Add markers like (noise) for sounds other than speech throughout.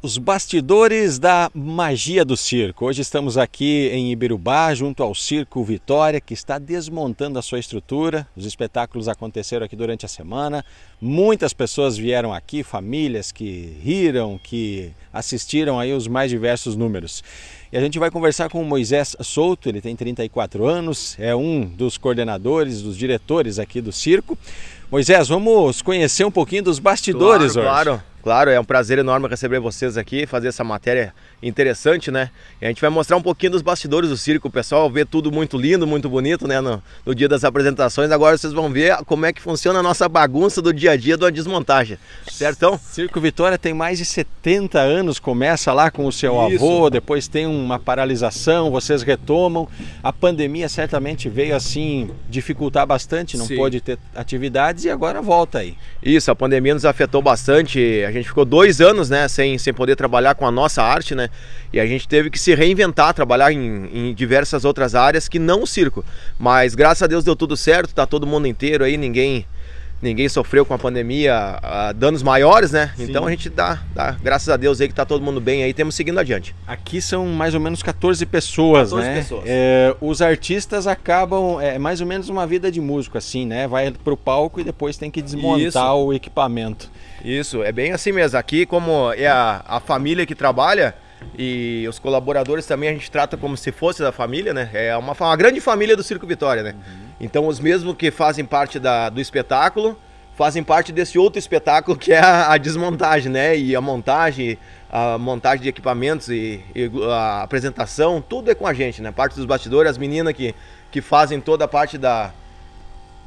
Os bastidores da magia do circo. Hoje estamos aqui em Ibirubá, junto ao Circo Vitória, que está desmontando a sua estrutura. Os espetáculos aconteceram aqui durante a semana. Muitas pessoas vieram aqui, famílias que riram, que assistiram aí os mais diversos números. E a gente vai conversar com o Moisés Souto, ele tem 34 anos, é um dos coordenadores, dos diretores aqui do circo. Moisés, vamos conhecer um pouquinho dos bastidores claro, hoje. Claro. Claro, é um prazer enorme receber vocês aqui, fazer essa matéria interessante, né? E a gente vai mostrar um pouquinho dos bastidores do circo, o pessoal vê tudo muito lindo, muito bonito, né? No, no, dia das apresentações. Agora vocês vão ver como é que funciona a nossa bagunça do dia a dia da desmontagem, certo? Então, circo Vitória tem mais de 70 anos, começa lá com o seu Isso. avô, depois tem uma paralisação, vocês retomam. A pandemia certamente veio assim dificultar bastante, não Sim. pôde ter atividades e agora volta aí. Isso, a pandemia nos afetou bastante. A gente ficou dois anos, né, sem, sem poder trabalhar com a nossa arte, né? E a gente teve que se reinventar, trabalhar em, em, diversas outras áreas que não o circo. Mas graças a Deus deu tudo certo, tá todo mundo inteiro aí, ninguém ninguém sofreu com a pandemia a, ah, danos maiores, né? Sim. Então a gente dá, dá, graças a Deus aí que tá todo mundo bem aí, temos seguindo adiante. Aqui são mais ou menos 14 pessoas, 14 né? Pessoas. É, os artistas acabam, é, é mais ou menos uma vida de músico assim, né? Vai pro palco e depois tem que desmontar Isso. o equipamento. Isso, é bem assim mesmo. Aqui como é a, a família que trabalha, e os colaboradores também a gente trata como se fosse da família, né? É uma, uma grande família do Circo Vitória, né? Uhum. Então, os mesmos que fazem parte da, do espetáculo fazem parte desse outro espetáculo que é a, a desmontagem, né? E a montagem, a montagem de equipamentos e, e, a apresentação, tudo é com a gente, né? Parte dos bastidores, as meninas que, que fazem toda a parte da,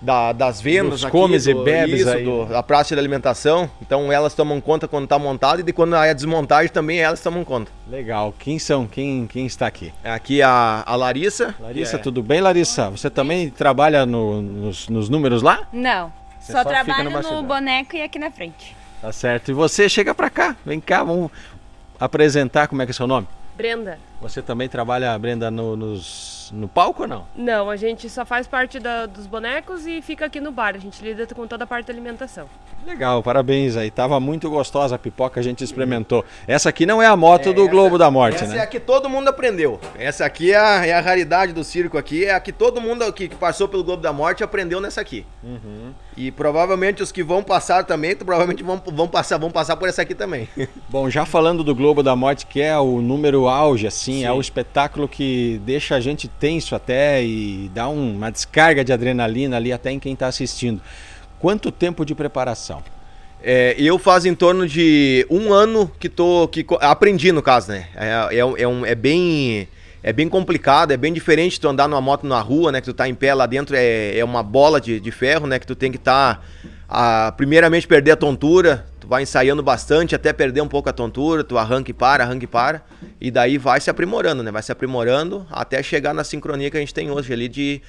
da, das vendas aqui, comes do, e bebes isso, aí. Do, da né? praça de alimentação. Então elas tomam conta quando está montado e de quando é a desmontagem também elas tomam conta. Legal. Quem são? Quem, quem está aqui? É aqui a, a Larissa. Larissa, é... tudo bem, Larissa? Você também trabalha no, nos, nos, números lá? Não. Só, só, trabalho no boneco e aqui na frente. Tá certo. E você chega para cá. Vem cá, vamos apresentar. Como é que é seu nome? Brenda. Você também trabalha, Brenda, no, nos no palco ou não? Não, a gente só faz parte da, dos bonecos e fica aqui no bar. A gente lida com toda a parte da alimentação. Legal, parabéns aí. Tava muito gostosa a pipoca, a gente experimentou. Essa aqui não é a moto é, do essa, Globo da Morte, essa né? Essa é a que todo mundo aprendeu. Essa aqui é a, é a, raridade do circo aqui, é a que todo mundo que, que passou pelo Globo da Morte aprendeu nessa aqui. Uhum. E provavelmente os que vão passar também, provavelmente vão, vão, passar, vão passar por essa aqui também. (laughs) Bom, já falando do Globo da Morte, que é o número auge, assim, Sim. é o espetáculo que deixa a gente tenso até e dá uma descarga de adrenalina ali até em quem está assistindo. Quanto tempo de preparação? É, eu faz em torno de um ano que tô. Que, aprendi, no caso, né? É, é, é, um, é bem. É bem complicado, é bem diferente tu andar numa moto na rua, né? Que tu tá em pé lá dentro, é, é uma bola de, de ferro, né? Que tu tem que estar. Tá a, primeiramente perder a tontura, tu vai ensaiando bastante até perder um pouco a tontura, tu arranca e para, arranca e para, e daí vai se aprimorando, né? Vai se aprimorando até chegar na sincronia que a gente tem hoje ali de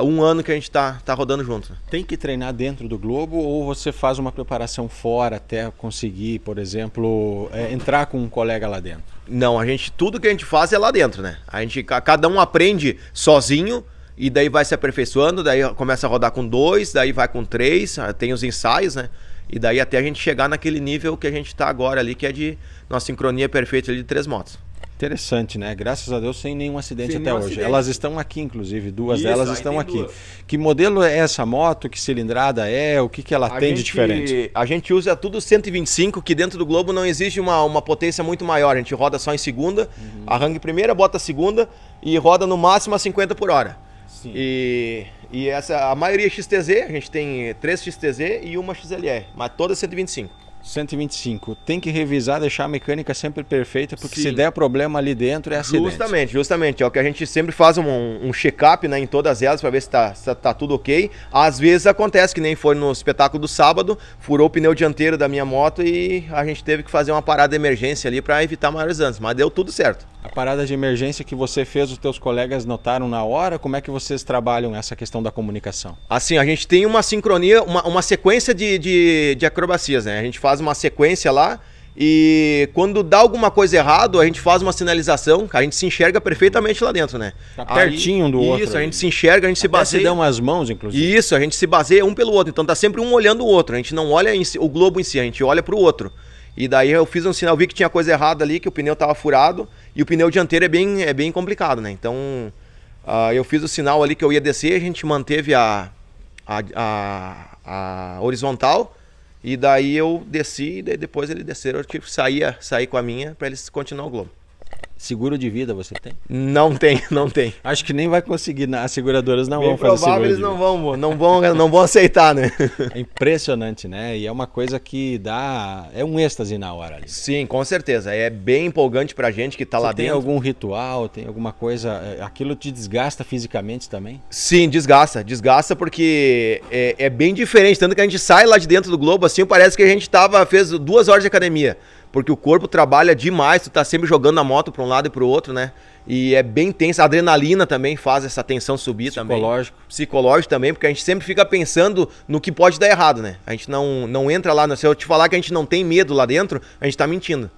uh, um ano que a gente está tá rodando junto. Tem que treinar dentro do globo ou você faz uma preparação fora até conseguir, por exemplo, é, entrar com um colega lá dentro? Não, a gente tudo que a gente faz é lá dentro, né? A gente cada um aprende sozinho e daí vai se aperfeiçoando, daí começa a rodar com dois, daí vai com três, ah, tem os ensaios, né? E daí até a gente chegar naquele nível que a gente está agora ali, que é de nossa sincronia perfeita ali de três motos. Interessante, né? Graças a Deus sem nenhum acidente sem até nenhum hoje. Acidente. Elas estão aqui, inclusive, duas Isso, delas estão aqui. Duas. Que modelo é essa moto? Que cilindrada é? O que, que ela a tem gente, de diferente? A gente usa tudo 125, que dentro do Globo não existe uma, uma potência muito maior. A gente roda só em segunda, uhum. arranca em primeira, bota a segunda e roda no máximo a 50 por hora. Sim. E, e essa, a maioria é XTZ, a gente tem 3 XTZ e uma XLR, mas todas 125. 125. Tem que revisar, deixar a mecânica sempre perfeita, porque Sim. se der problema ali dentro é acidente. Justamente, justamente. É o que a gente sempre faz um, um check-up né, em todas elas para ver se está tá tudo ok. Às vezes acontece, que nem foi no espetáculo do sábado, furou o pneu dianteiro da minha moto e a gente teve que fazer uma parada de emergência ali para evitar maiores danos, mas deu tudo certo. A parada de emergência que você fez, os teus colegas notaram na hora? Como é que vocês trabalham essa questão da comunicação? Assim, a gente tem uma sincronia, uma, uma sequência de, de, de acrobacias, né? A gente faz uma sequência lá e quando dá alguma coisa errada, a gente faz uma sinalização, a gente se enxerga perfeitamente lá dentro, né? Tá pertinho Aí, do isso, outro. Isso, a gente se enxerga, a gente Até se baseia. Se dão as mãos, inclusive. Isso, a gente se baseia um pelo outro. Então tá sempre um olhando o outro. A gente não olha si, o globo em si, a gente olha pro outro. E daí eu fiz um sinal, vi que tinha coisa errada ali, que o pneu tava furado. E o pneu dianteiro é bem, é bem complicado, né? Então uh, eu fiz o sinal ali que eu ia descer, a gente manteve a, a, a, a horizontal. E daí eu desci e depois eles desceram, eu tive que sair, sair com a minha para eles continuar o globo. Seguro de vida você tem? Não tem, (laughs) não tem. Acho que nem vai conseguir, as seguradoras não Bem vão fazer seguro. Eles não vão, não vão, não vão aceitar, né? (laughs) É impressionante, né? E é uma coisa que dá, é um êxtase na hora ali. Sim, com certeza. É bem empolgante pra gente que tá você lá tem dentro. Tem algum ritual, tem alguma coisa, é, aquilo te desgasta fisicamente também? Sim, desgasta, desgasta porque é, é bem diferente, tanto que a gente sai lá de dentro do globo assim, parece que a gente tava fez duas horas de academia porque o corpo trabalha demais, tu tá sempre jogando a moto para um lado e para o outro, né? E é bem tensa, a adrenalina também faz essa tensão subir Psicológico. também. Psicológico também, porque a gente sempre fica pensando no que pode dar errado, né? A gente não, não entra lá, né? se eu te falar que a gente não tem medo lá dentro, a gente tá mentindo.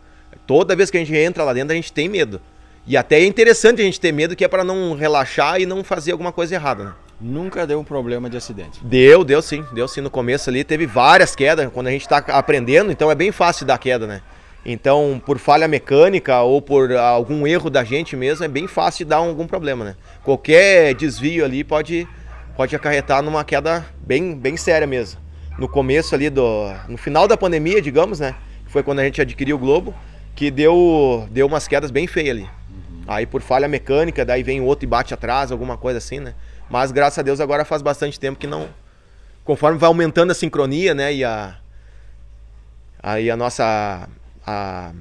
Toda vez que a gente entra lá dentro, a gente tem medo. E até é interessante a gente ter medo, que é para não relaxar e não fazer alguma coisa errada, né? Nunca deu um problema de acidente. Deu, deu sim, deu sim. No começo ali teve várias quedas, quando a gente tá aprendendo, então é bem fácil dar queda, né? Então, por falha mecânica ou por algum erro da gente mesmo, é bem fácil de dar algum problema, né? Qualquer desvio ali pode, pode acarretar numa queda bem, bem séria mesmo. No começo ali do. No final da pandemia, digamos, né? Foi quando a gente adquiriu o Globo, que deu, deu umas quedas bem feias ali. Uhum. Aí por falha mecânica, daí vem outro e bate atrás, alguma coisa assim, né? Mas graças a Deus agora faz bastante tempo que não. Conforme vai aumentando a sincronia, né? E a. Aí a nossa a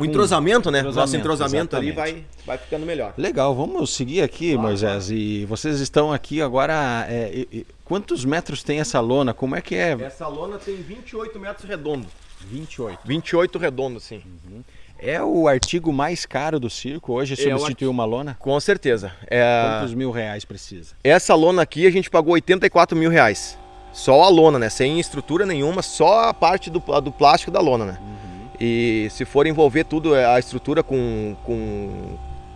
o entrosamento, né? Entrosamento, Nosso entrosamento exatamente. ali vai, vai ficando melhor. Legal, vamos seguir aqui, claro, Moisés. Claro. E vocês estão aqui agora. É, quantos metros tem essa lona? Como é que é? Essa lona tem 28 metros redondo. 28. 28 redondo, sim. Uhum. É o artigo mais caro do circo hoje, é substituir uma lona? Com certeza. É quantos mil reais precisa? Essa lona aqui a gente pagou 84 mil reais. Só a lona, né? Sem estrutura nenhuma, só a parte do, do plástico da lona, né? Uhum. E se for envolver tudo, é, a estrutura com, com,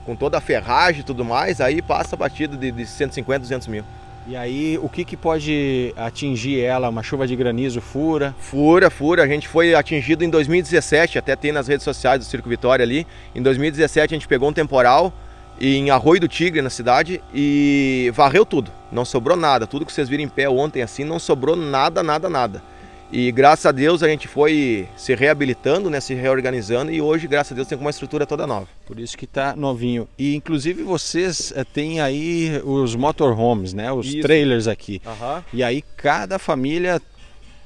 com toda a ferragem e tudo mais, aí passa a batida de, de 150, 200 mil. E aí, o que, que pode atingir ela? Uma chuva de granizo fura? Fura, fura. A gente foi atingido em 2017, até tem nas redes sociais do Circo Vitória ali. Em 2017 a gente pegou um temporal em Arroio do Tigre, na cidade, e varreu tudo. Não sobrou nada. Tudo que vocês viram em pé ontem assim, não sobrou nada, nada, nada. E graças a Deus a gente foi se reabilitando, né, se reorganizando e hoje, graças a Deus, tem uma estrutura toda nova. Por isso que está novinho. E inclusive vocês eh, têm aí os motorhomes, né, os isso. trailers aqui. Uhum. E aí cada família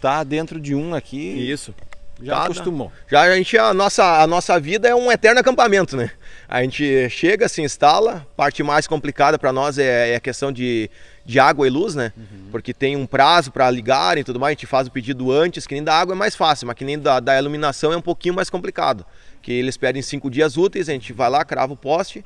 tá dentro de um aqui. Isso. Já cada... acostumou. Já a gente, a nossa, a nossa vida é um eterno acampamento, né? A gente chega, se instala, parte mais complicada para nós é, é, a questão de, de água e luz, né? Uhum. Porque tem um prazo para ligar e tudo mais, a gente faz o pedido antes, que nem da água é mais fácil, mas que nem da, da iluminação é um pouquinho mais complicado. Que eles pedem cinco dias úteis, a gente vai lá, crava o poste,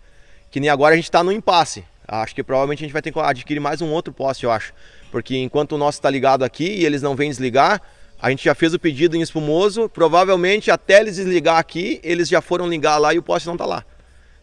que nem agora a gente está no impasse. Acho que provavelmente a gente vai ter que adquirir mais um outro poste, eu acho. Porque enquanto o nosso está ligado aqui e eles não vêm desligar, a gente já fez o pedido em espumoso, provavelmente até eles desligar aqui, eles já foram ligar lá e o poste não está lá.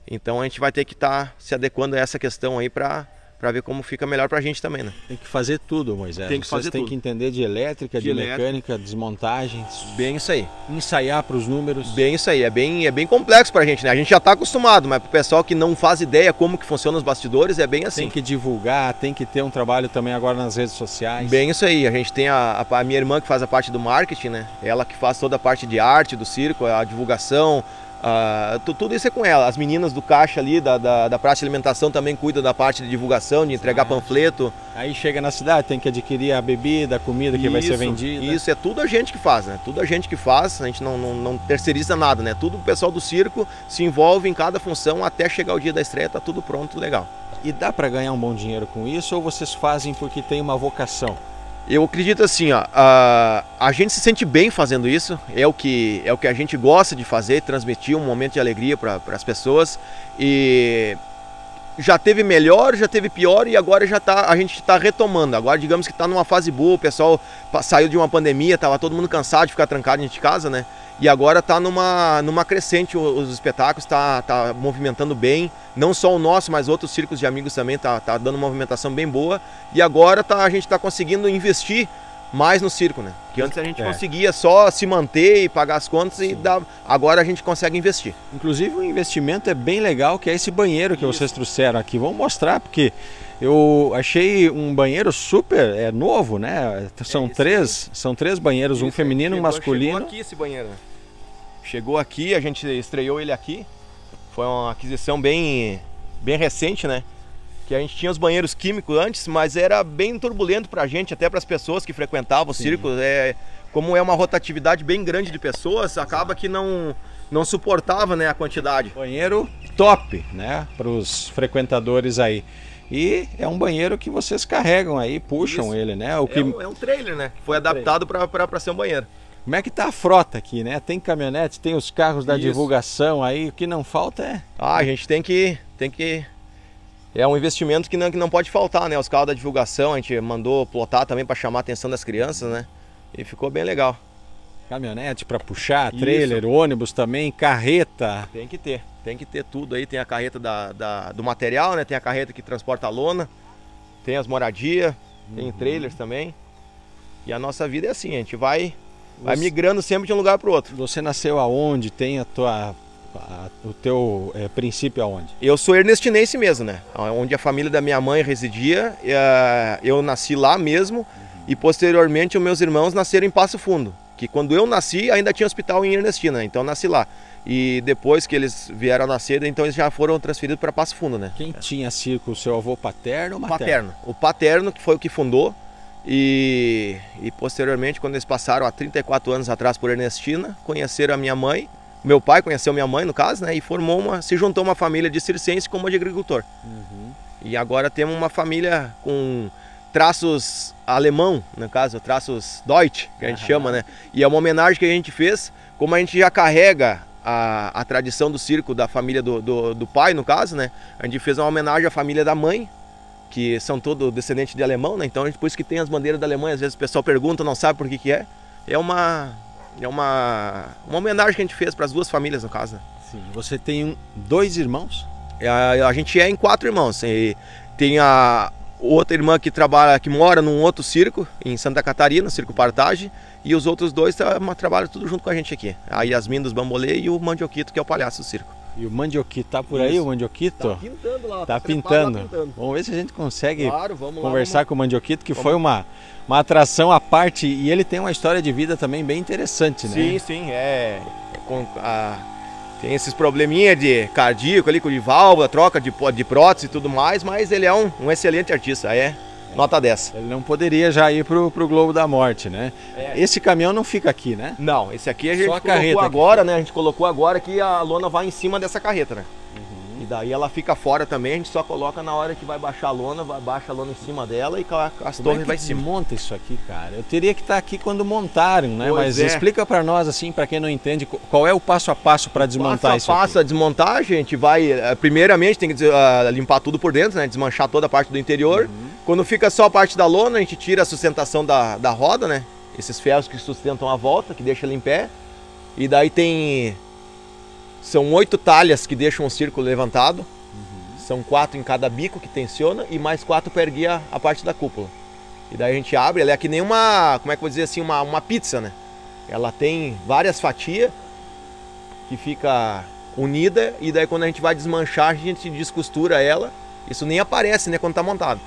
Então a gente vai ter que estar tá se adequando a essa questão aí para para ver como fica melhor para a gente também, né? Tem que fazer tudo, Moisés. Tem que Vocês fazer tem tudo. que entender de elétrica, de, de mecânica, desmontagem. Bem isso aí. Ensaiar para os números. Bem isso aí. É bem, é bem complexo para a gente, né? A gente já está acostumado, mas para o pessoal que não faz ideia como que funciona os bastidores, é bem assim. Tem que divulgar, tem que ter um trabalho também agora nas redes sociais. Bem isso aí. A gente tem a, a minha irmã que faz a parte do marketing, né? Ela que faz toda a parte de arte do circo, a divulgação, Uh, tudo isso é com ela. As meninas do caixa ali, da, da, da praça de alimentação, também cuidam da parte de divulgação, de entregar panfleto. Aí chega na cidade, tem que adquirir a bebida, a comida que isso, vai ser vendida. Isso, é tudo a gente que faz, né? Tudo a gente que faz, a gente não, não, não, terceiriza nada, né? Tudo o pessoal do circo se envolve em cada função até chegar o dia da estreia, tá tudo pronto, legal. E dá para ganhar um bom dinheiro com isso ou vocês fazem porque tem uma vocação? Eu acredito assim, ó, a, a gente se sente bem fazendo isso, é o que é o que a gente gosta de fazer, transmitir um momento de alegria para as pessoas e já teve melhor, já teve pior e agora já tá, a gente está retomando. Agora digamos que está numa fase boa, o pessoal saiu de uma pandemia, estava todo mundo cansado de ficar trancado dentro de casa, né? E agora está numa, numa crescente os espetáculos, está tá movimentando bem. Não só o nosso, mas outros circos de amigos também está tá dando uma movimentação bem boa. E agora tá, a gente está conseguindo investir mais no circo, né? Que antes a gente é. conseguia só se manter e pagar as contas Sim. e dá, agora a gente consegue investir. Inclusive o um investimento é bem legal, que é esse banheiro que Isso. vocês trouxeram aqui. Vamos mostrar, porque eu achei um banheiro super é novo, né? São é, três, são três banheiros, um feminino, um masculino. aqui esse banheiro. Né? Chegou aqui, a gente estreou ele aqui. Foi uma aquisição bem, bem recente, né? Que a gente tinha os banheiros químicos antes, mas era bem turbulento pra gente, até para as pessoas que frequentavam o Sim. É, como é uma rotatividade bem grande de pessoas, acaba que não, não suportava né, a quantidade. Banheiro top, né? Para os frequentadores aí. E é um banheiro que vocês carregam aí, puxam Isso. ele, né? O que... é, um, é um trailer, né? Foi é adaptado para ser um banheiro como é que tá a frota aqui, né? Tem caminhonete, tem os carros da Isso. divulgação aí, o que não falta é. Ah, a gente tem que. Tem que. É um investimento que não, que não pode faltar, né? Os carros da divulgação, a gente mandou plotar também para chamar a atenção das crianças, né? E ficou bem legal. Caminhonete para puxar, trailer, Isso. ônibus também, carreta. Tem que ter, tem que ter tudo aí. Tem a carreta da, da do material, né? Tem a carreta que transporta a lona, tem as moradias, uhum. tem trailers também. E a nossa vida é assim, a gente vai Vai você... migrando sempre de um lugar para outro. Você nasceu aonde? Tem a tua a, o teu é, princípio aonde? Eu sou ernestinense mesmo, né? Onde a família da minha mãe residia, eh, eu nasci lá mesmo uhum. e posteriormente os meus irmãos nasceram em Passo Fundo, que quando eu nasci ainda tinha hospital em Ernestina, então nasci lá. E depois que eles vieram a nascer, então eles já foram transferidos para Passo Fundo, né? Quem tinha circo, seu avô paterno ou materno? Paterno. O paterno que foi o que fundou e, e, posteriormente, quando eles passaram há 34 anos atrás por Ernestina, conheceram a minha mãe, meu pai conheceu minha mãe no caso, né? E formou uma, se juntou uma família de circense com uma de agricultor. Uhum. E agora temos uma família com traços alemão, no caso, traços Deutsch, que a gente uhum. chama, né? E é uma homenagem que a gente fez, como a gente já carrega a, a tradição do circo da família do, do, do pai, no caso, né? A gente fez uma homenagem à família da mãe, que são todos descendentes de alemão, né? Então, por isso que tem as bandeiras da Alemanha. Às vezes o pessoal pergunta, não sabe por que que é. É uma é uma uma homenagem que a gente fez para as duas famílias no caso. Né? Sim. Você tem um, dois irmãos? É, a, a, gente é em quatro irmãos. tem a outra irmã que trabalha, que mora num outro circo em Santa Catarina, no Circo Partage, e os outros dois trabalham tudo junto com a gente aqui. A Yasmin dos Bambolê e o Mandioquito, que é o palhaço do circo. E o mandioquito, tá por Isso. aí o mandioquito? Tá pintando lá. Tá, tá pintando. Vamos ver se a gente consegue claro, conversar lá, com o mandioquito, que vamos. foi uma, uma atração à parte. E ele tem uma história de vida também bem interessante, né? Sim, sim. É, com, a, tem esses probleminha de cardíaco ali, com de válvula, troca de, de prótese e tudo mais, mas ele é um, um excelente artista, é nota dessa. Ele não poderia já ir pro, pro Globo da Morte, né? É. Esse caminhão não fica aqui, né? Não, esse aqui a gente Só a colocou agora, né? A gente colocou agora que a lona vai em cima dessa carreta, né? Uhum. E daí ela fica fora também, a gente só coloca na hora que vai baixar a lona, vai, baixa a lona em cima dela e as Como é torres é vai se monta isso aqui, cara? Eu teria que estar tá aqui quando montaram, né? Pois Mas é. explica para nós, assim, para quem não entende, qual é o passo a passo para desmontar passo isso Passo a passo, a desmontar, gente, vai... Eh, primeiramente tem que ah, limpar tudo por dentro, né? Desmanchar toda a parte do interior. Uhum quando fica só a parte da lona, a gente tira a sustentação da, da roda, né? Esses ferros que sustentam a volta, que deixa ele em pé. E daí tem... São oito talhas que deixam o círculo levantado. Uhum. São quatro em cada bico que tensiona e mais quatro para erguer a, a parte da cúpula. E daí a gente abre, ela é que nem uma... Como é que eu vou dizer assim? Uma, uma pizza, né? Ela tem várias fatias que fica unida e daí quando a gente vai desmanchar a gente descostura ela. Isso nem aparece, né, quando tá montado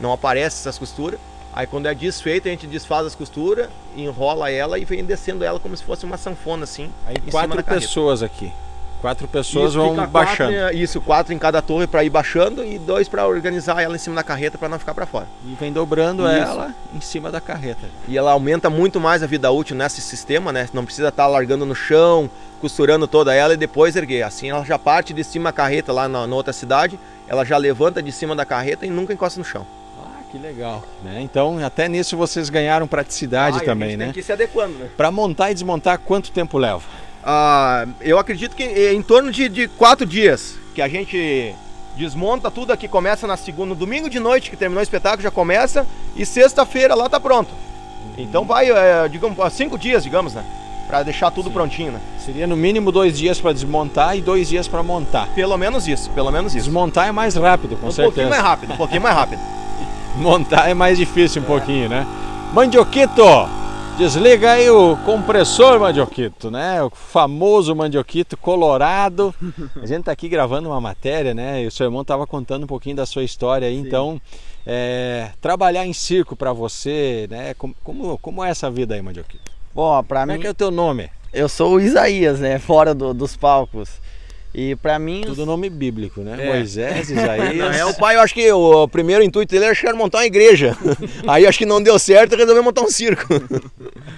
não aparece essas costuras. Aí quando é desfeito a gente desfaz as costuras, enrola ela e vem descendo ela como se fosse uma sanfona assim. Aí quatro pessoas aqui. Quatro pessoas isso, vão quatro, baixando. isso, quatro em cada torre para ir baixando e dois para organizar ela em cima da carreta para não ficar para fora. E vem dobrando isso. ela em cima da carreta. E ela aumenta muito mais a vida útil nesse sistema, né? Não precisa estar tá largando no chão, costurando toda ela e depois erguer. Assim ela já parte de cima da carreta lá na, na outra cidade, ela já levanta de cima da carreta e nunca encosta no chão. Que legal. Né? Então, até nisso vocês ganharam praticidade ah, também, né? Tem que se adequando, né? Para montar e desmontar, quanto tempo leva? Ah, eu acredito que em torno de, de quatro dias que a gente desmonta tudo aqui, começa na segunda, no domingo de noite que terminou o espetáculo, já começa, e sexta-feira lá tá pronto. Uhum. Então vai, é, digamos, ah, cinco dias, digamos, né? Pra deixar tudo Sim. prontinho, né? Seria no mínimo dois dias para desmontar e dois dias para montar. Pelo menos isso, pelo menos isso. Desmontar é mais rápido, com um certeza. Um pouquinho mais rápido, um pouquinho mais rápido. (laughs) montar é mais difícil um é. pouquinho, né? Mandioquito, desliga aí o compressor mandioquito, né? O famoso mandioquito colorado. A gente tá aqui gravando uma matéria, né? E o seu irmão tava contando um pouquinho da sua história aí, Sim. então... É, trabalhar em circo para você, né? Como, como, como, é essa vida aí, Mandioquito? Bom, para mim... Como é que é o teu nome? Eu sou o Isaías, né? Fora do, dos palcos. E para mim. Tudo nome bíblico, né? É. Moisés, (laughs) Isaías. Não, é o pai, eu acho que o primeiro intuito dele era é montar uma igreja. (laughs) Aí acho que não deu certo e resolveu montar um circo.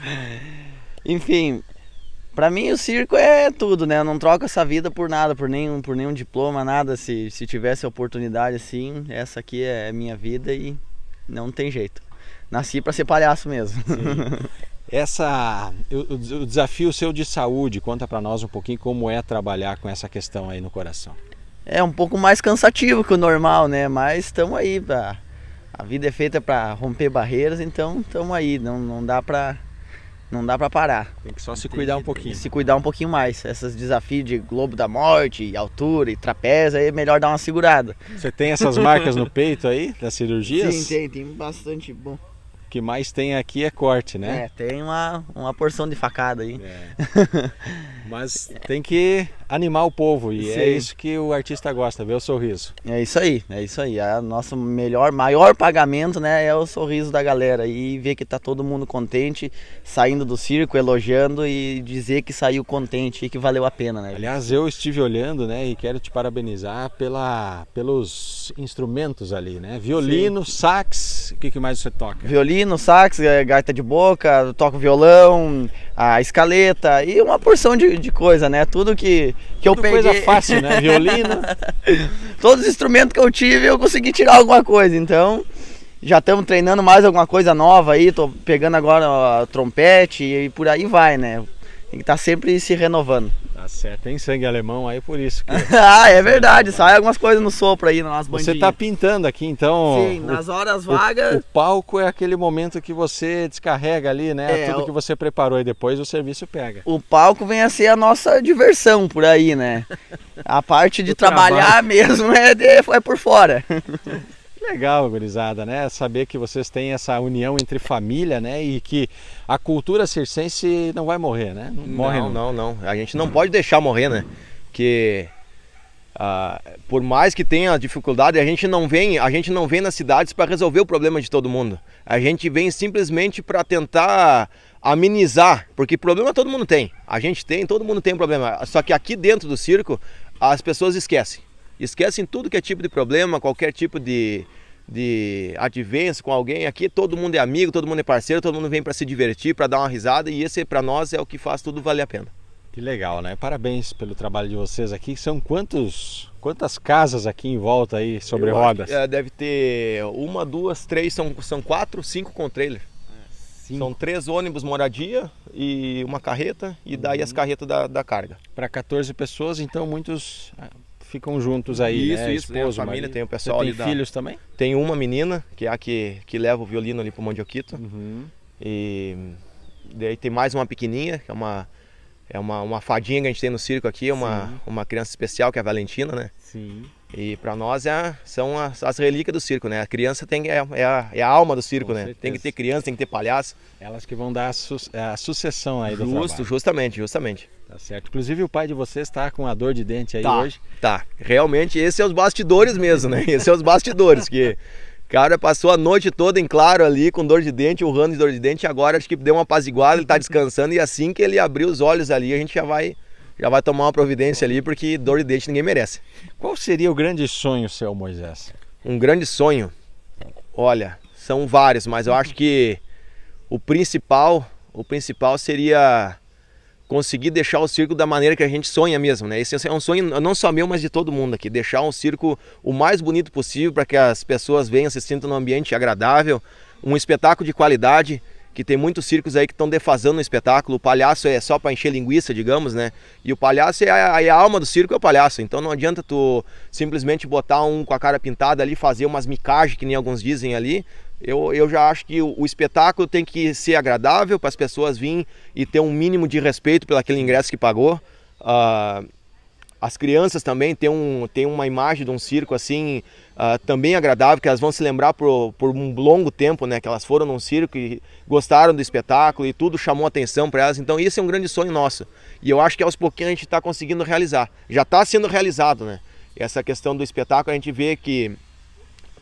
(laughs) Enfim, para mim o circo é tudo, né? Eu não troco essa vida por nada, por nenhum, por nenhum diploma, nada. Se, se tivesse a oportunidade assim, essa aqui é minha vida e não tem jeito. Nasci para ser palhaço mesmo essa o, o desafio seu de saúde, conta para nós um pouquinho como é trabalhar com essa questão aí no coração. É um pouco mais cansativo que o normal, né? Mas estamos aí a vida é feita para romper barreiras, então estamos aí, não, não dá para não dá para parar. Tem que só se cuidar um pouquinho. Se cuidar um pouquinho mais. Esses desafios de globo da morte, altura e trapézio, aí é melhor dar uma segurada. Você tem essas marcas no peito aí, das (laughs) cirurgias? Sim, tem, tem bastante bom que mais tem aqui é corte, né? É, tem uma, uma porção de facada aí. É. (laughs) Mas tem que animar o povo e é Sim. é isso que o artista gosta, ver o sorriso. É isso aí, é isso aí. A nosso melhor, maior pagamento, né, é o sorriso da galera e ver que tá todo mundo contente, saindo do circo, elogiando e dizer que saiu contente e que valeu a pena, né? Aliás, eu estive olhando, né, e quero te parabenizar pela pelos instrumentos ali, né? Violino, Sim. sax, o que, que mais você toca? Violino no sax, é, gaita de boca, toco violão, a escaleta e uma porção de, de coisa, né? Tudo que, que Tudo eu peguei. coisa fácil, né? (laughs) Violino. Todos os instrumentos que eu tive eu consegui tirar alguma coisa, então já estamos treinando mais alguma coisa nova aí, tô pegando agora trompete e por aí vai, né? Tem que estar tá sempre se renovando. Tá certo, tem sangue alemão aí por isso. Que... (laughs) ah, é verdade, tá. sai algumas coisas no sopro aí, nas bandinhas. Você tá pintando aqui então. Sim, o, nas horas vagas. O, o, palco é aquele momento que você descarrega ali, né? É, Tudo o... que você preparou e depois o serviço pega. O palco vem a ser a nossa diversão por aí, né? A parte de (laughs) trabalhar trabalho. mesmo é, de, é por fora. (laughs) Legal, gurizada, né? Saber que vocês têm essa união entre família, né? E que a cultura circense não vai morrer, né? Não, não não. Não, não. A gente não pode deixar morrer, né? Porque ah, por mais que tenha dificuldade, a gente não vem, a gente não vem nas cidades para resolver o problema de todo mundo. A gente vem simplesmente para tentar amenizar, porque problema todo mundo tem. A gente tem, todo mundo tem um problema. Só que aqui dentro do circo as pessoas esquecem esquecem tudo que é tipo de problema, qualquer tipo de, de advência com alguém. Aqui todo mundo é amigo, todo mundo é parceiro, todo mundo vem para se divertir, para dar uma risada e esse para nós é o que faz tudo valer a pena. Que legal, né? Parabéns pelo trabalho de vocês aqui. São quantos, quantas casas aqui em volta aí sobre Eu rodas? Acho, é, deve ter uma, duas, três, são, são quatro, cinco com trailer. Cinco. São três ônibus moradia e uma carreta e daí uhum. as carretas da, da carga. Para 14 pessoas, então muitos ficam juntos aí, isso, né? Isso, Esposo, tem a família, tem o pessoal Você tem ali filhos da... também? Tem uma menina, que é a que, que leva o violino ali pro Mandioquito. Uhum. E daí tem mais uma pequenininha, que é uma... É uma, uma fadinha que a gente tem no circo aqui, uma, uma criança especial, que é a Valentina, né? Sim. E para nós é, são as, as, relíquias do circo, né? A criança tem, é, é, a, é a, alma do circo, Com né? Certeza. Tem que ter criança, tem que ter palhaço. Elas que vão dar a, su a sucessão aí Justo, do trabalho. Justamente, justamente. Tá certo. Inclusive o pai de vocês está com a dor de dente aí tá, hoje. Tá. Realmente esse é os bastidores mesmo, né? Esse é os bastidores que cara passou a noite toda em claro ali com dor de dente, urrando de dor de dente, agora acho que deu uma apaziguada, ele está descansando e assim que ele abrir os olhos ali, a gente já vai já vai tomar uma providência ali porque dor de dente ninguém merece. Qual seria o grande sonho seu, Moisés? Um grande sonho. Olha, são vários, mas eu acho que o principal, o principal seria conseguir deixar o circo da maneira que a gente sonha mesmo, né? Esse é um sonho não só meu, mas de todo mundo aqui, deixar um circo o mais bonito possível para que as pessoas venham, se sintam num ambiente agradável, um espetáculo de qualidade, que tem muitos circos aí que estão defasando o espetáculo. O palhaço é só para encher linguiça, digamos, né? E o palhaço é a, a, alma do circo, é o palhaço. Então não adianta tu simplesmente botar um com a cara pintada ali, fazer umas micagens, que nem alguns dizem ali, eu, eu já acho que o, o espetáculo tem que ser agradável para as pessoas virem e ter um mínimo de respeito pelo aquele ingresso que pagou. Uh, as crianças também têm, um, têm uma imagem de um circo assim, uh, também agradável, que elas vão se lembrar por, por um longo tempo, né? Que elas foram num circo e gostaram do espetáculo e tudo chamou atenção para elas. Então, isso é um grande sonho nosso. E eu acho que aos pouquinhos a gente está conseguindo realizar. Já está sendo realizado, né? Essa questão do espetáculo, a gente vê que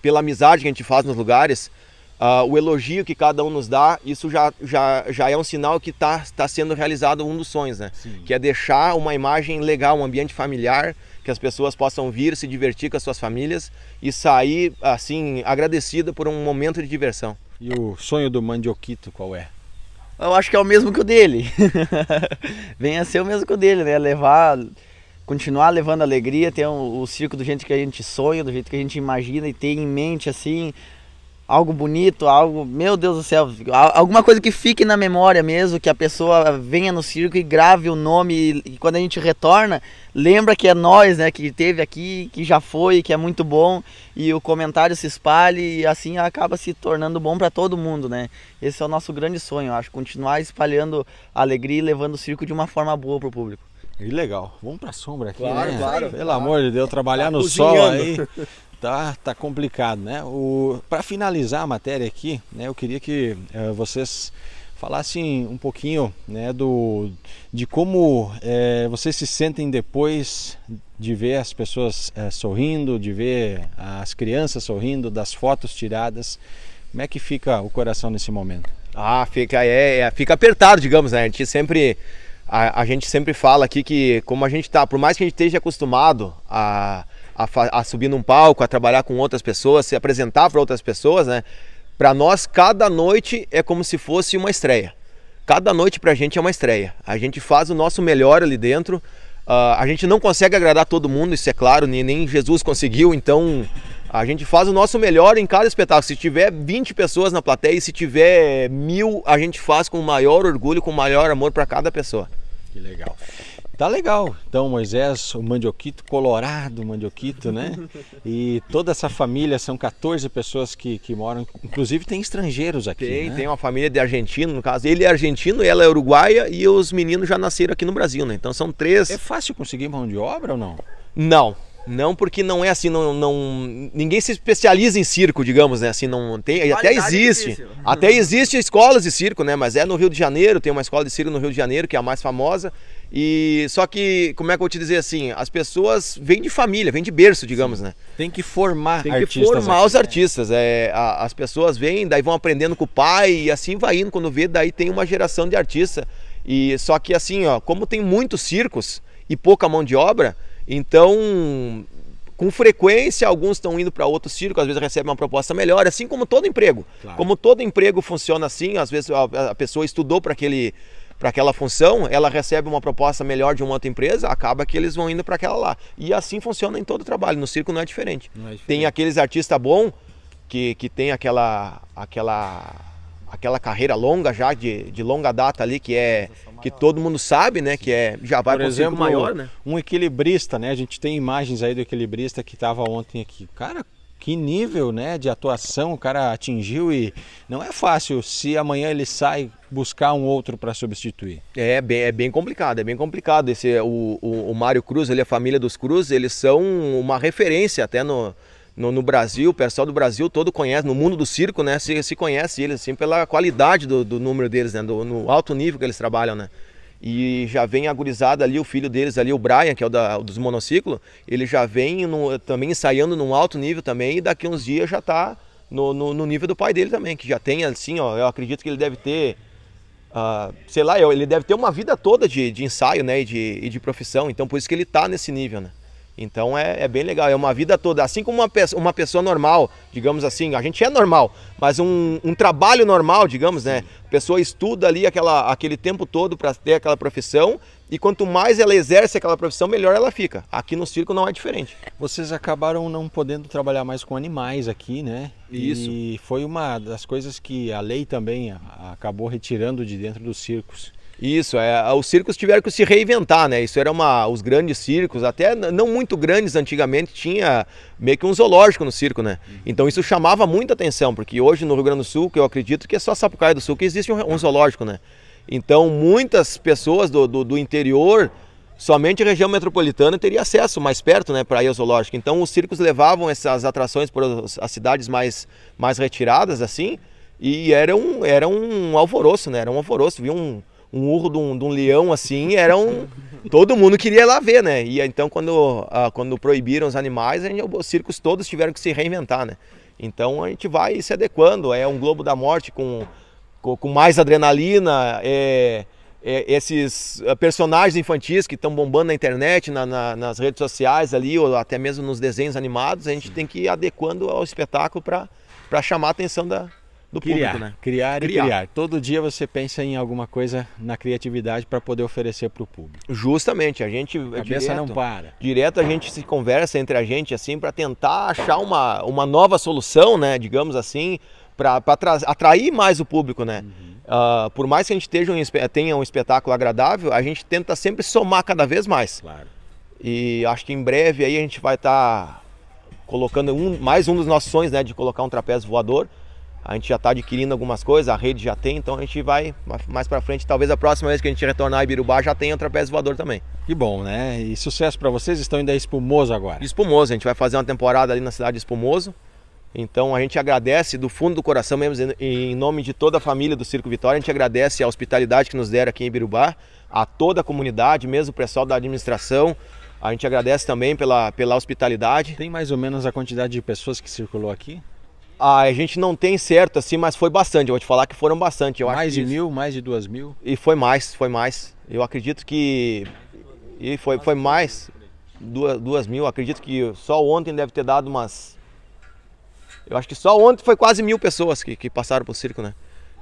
pela amizade que a gente faz nos lugares, uh, o elogio que cada um nos dá, isso já, já, já é um sinal que está tá sendo realizado um dos sonhos, né? Sim. Que é deixar uma imagem legal, um ambiente familiar, que as pessoas possam vir se divertir com as suas famílias e sair assim agradecida por um momento de diversão. E o sonho do Mandioquito qual é? Eu acho que é o mesmo que o dele. (laughs) venha a ser o mesmo que o dele, né? Levar, continuar levando alegria, ter um, o circo do jeito que a gente sonha, do jeito que a gente imagina e ter em mente assim algo bonito, algo, meu Deus do céu, alguma coisa que fique na memória mesmo, que a pessoa venha no circo e grave o nome e, quando a gente retorna, lembra que é nós, né, que teve aqui, que já foi, que é muito bom e o comentário se espalhe e assim acaba se tornando bom para todo mundo, né? Esse é o nosso grande sonho, acho, continuar espalhando alegria e levando o circo de uma forma boa para o público. Que legal. Vamos pra sombra aqui, claro, né? Claro, Pelo claro. amor de Deus, trabalhar tá no cozinhando. sol aí. (laughs) Tá, tá complicado, né? O para finalizar a matéria aqui, né? Eu queria que uh, vocês falassem um pouquinho, né? Do de como uh, vocês se sentem depois de ver as pessoas uh, sorrindo, de ver as crianças sorrindo, das fotos tiradas. Como é que fica o coração nesse momento? Ah, fica é, é fica apertado, digamos, né? A gente sempre a, a, gente sempre fala aqui que como a gente tá, por mais que a gente esteja acostumado a a, a subir num palco, a trabalhar com outras pessoas, se apresentar para outras pessoas, né? Para nós, cada noite é como se fosse uma estreia. Cada noite para a gente é uma estreia. A gente faz o nosso melhor ali dentro. Uh, a gente não consegue agradar todo mundo, isso é claro, nem, nem Jesus conseguiu, então a gente faz o nosso melhor em cada espetáculo. Se tiver 20 pessoas na plateia e se tiver mil, a gente faz com o maior orgulho, com o maior amor para cada pessoa. Que legal. Tá legal. Então, Moisés, o Mandioquito Colorado, Mandioquito, né? E toda essa família, são 14 pessoas que, que moram. Inclusive, tem estrangeiros aqui. Tem, né? tem uma família de argentino, no caso. Ele é argentino, ela é uruguaia e os meninos já nasceram aqui no Brasil, né? Então, são três. É fácil conseguir mão de obra ou não? Não, não, porque não é assim, não, não ninguém se especializa em circo, digamos, né? Assim, não tem, até é existe, difícil. até existe escolas de circo, né? Mas é no Rio de Janeiro, tem uma escola de circo no Rio de Janeiro que é a mais famosa. E só que como é que eu vou te dizer assim? As pessoas vêm de família, vêm de berço, digamos, Sim. né? Tem que formar, tem que formar os artistas. É, é a, as pessoas vêm, daí vão aprendendo com o pai e assim vai indo. Quando vê, daí tem uma geração de artista. E só que assim, ó, como tem muitos circos e pouca mão de obra então, com frequência, alguns estão indo para outro circo, às vezes recebem uma proposta melhor, assim como todo emprego. Claro. Como todo emprego funciona assim, às vezes a, a pessoa estudou para aquele para aquela função, ela recebe uma proposta melhor de uma outra empresa, acaba que eles vão indo para aquela lá. E assim funciona em todo o trabalho, no circo não é diferente. Não é diferente. Tem aqueles artistas bons que, que tem aquela aquela aquela carreira longa já, de, de longa data ali, que é que todo mundo sabe, né? Que é já vai para exemplo, um maior, né? Um equilibrista, né? A gente tem imagens aí do equilibrista que estava ontem aqui. Cara, que nível, né, de atuação o cara atingiu e não é fácil se amanhã ele sai buscar um outro para substituir. É bem, é bem complicado, é bem complicado. Esse, o, o, o Mário Cruz, ele é a família dos Cruz, eles são uma referência até no, no, no, Brasil, o pessoal do Brasil todo conhece, no mundo do circo, né? Se, se conhece eles assim pela qualidade do, do número deles, né? Do, no alto nível que eles trabalham, né? E já vem agorizado ali o filho deles ali, o Brian, que é o da, dos monociclo, ele já vem no, também ensaiando num alto nível também e daqui uns dias já está no, no, no, nível do pai dele também, que já tem assim, ó, eu acredito que ele deve ter, uh, sei lá, ele deve ter uma vida toda de, de ensaio, né? E de, e de profissão, então por isso que ele está nesse nível, né? Então é, é, bem legal, é uma vida toda. Assim como uma, pe uma pessoa normal, digamos assim, a gente é normal, mas um, um trabalho normal, digamos, né? A pessoa estuda ali aquela, aquele tempo todo para ter aquela profissão e quanto mais ela exerce aquela profissão, melhor ela fica. Aqui no circo não é diferente. Vocês acabaram não podendo trabalhar mais com animais aqui, né? Isso. E foi uma das coisas que a lei também acabou retirando de dentro dos circos. Isso, é, os circos tiveram que se reinventar, né? Isso era uma. Os grandes circos, até não muito grandes antigamente, tinha meio que um zoológico no circo, né? Uhum. Então isso chamava muita atenção, porque hoje no Rio Grande do Sul, que eu acredito que é só Sapucaia do Sul que existe um, um zoológico, né? Então muitas pessoas do, do, do interior somente a região metropolitana teria acesso mais perto né, para ir ao zoológico. Então os circos levavam essas atrações para as cidades mais, mais retiradas, assim, e era um, era um alvoroço, né? Era um alvoroço, vinha um, um urro de um, de um leão assim, era um. todo mundo queria lá ver, né? E então quando, ah, quando proibiram os animais, gente, os circos todos tiveram que se reinventar, né? Então a gente vai se adequando. É um globo da morte com, com, com mais adrenalina, é, é, esses ah, personagens infantis que estão bombando na internet, na, na, nas redes sociais ali, ou até mesmo nos desenhos animados, a gente tem que ir adequando ao espetáculo para chamar a atenção da, do criar, público, né? Criar e criar. criar. Todo dia você pensa em alguma coisa na criatividade para poder oferecer para o público. Justamente, a gente a cabeça direto, não para. Direto a gente se conversa entre a gente assim para tentar achar uma, uma nova solução, né? Digamos assim, para atrair mais o público, né? Uhum. Uh, por mais que a gente tenha um, tenha um espetáculo agradável, a gente tenta sempre somar cada vez mais. Claro. E acho que em breve aí a gente vai estar tá colocando um, mais um dos nossos sonhos, né, de colocar um trapézio voador a gente já está adquirindo algumas coisas, a rede já tem, então a gente vai mais para frente. Talvez a próxima vez que a gente retornar a Ibirubá já tenha outra trapézio voador também. Que bom, né? E sucesso para vocês. Estão ainda espumoso agora. Espumoso, a gente vai fazer uma temporada ali na cidade de Espumoso. Então a gente agradece do fundo do coração mesmo, em nome de toda a família do Circo Vitória, a gente agradece a hospitalidade que nos deram aqui em Ibirubá, a toda a comunidade, mesmo o pessoal da administração, a gente agradece também pela, pela hospitalidade. Tem mais ou menos a quantidade de pessoas que circulou aqui? A gente não tem certo assim, mas foi bastante. Eu vou te falar que foram bastante. Eu mais de mil, mais de duas mil? E foi mais, foi mais. Eu acredito que. E foi, foi mais. Duas, duas mil, acredito que só ontem deve ter dado umas. Eu acho que só ontem foi quase mil pessoas que, que passaram pro circo, né?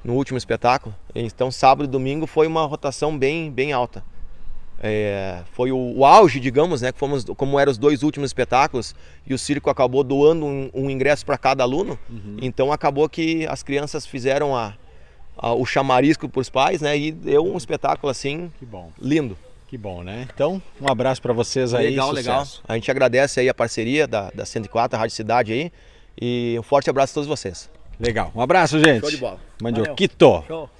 No último espetáculo. Então sábado e domingo foi uma rotação bem, bem alta. É, foi o, o, auge, digamos, né? Que fomos, como eram os dois últimos espetáculos e o circo acabou doando um, um ingresso para cada aluno. Uhum. Então acabou que as crianças fizeram a, a, o chamarisco para os pais, né? E deu um espetáculo assim, lindo. Que bom, né? Então, um abraço para vocês aí. Legal, sucesso. legal. A gente agradece aí a parceria da, da 104, a Rádio Cidade aí. E um forte abraço a todos vocês. Legal. Um abraço, gente. Show de bola. Mandou. Valeu. Show.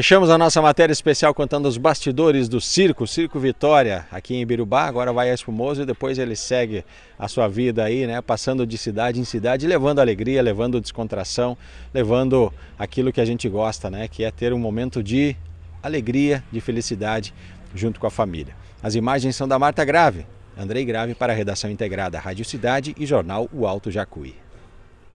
Fechamos a nossa matéria especial contando os bastidores do circo, Circo Vitória, aqui em Ibirubá. Agora vai a Espumoso e depois ele segue a sua vida aí, né? Passando de cidade em cidade, levando alegria, levando descontração, levando aquilo que a gente gosta, né? Que é ter um momento de alegria, de felicidade junto com a família. As imagens são da Marta Grave, Andrei Grave para a Redação Integrada, Rádio Cidade e Jornal O Alto Jacuí.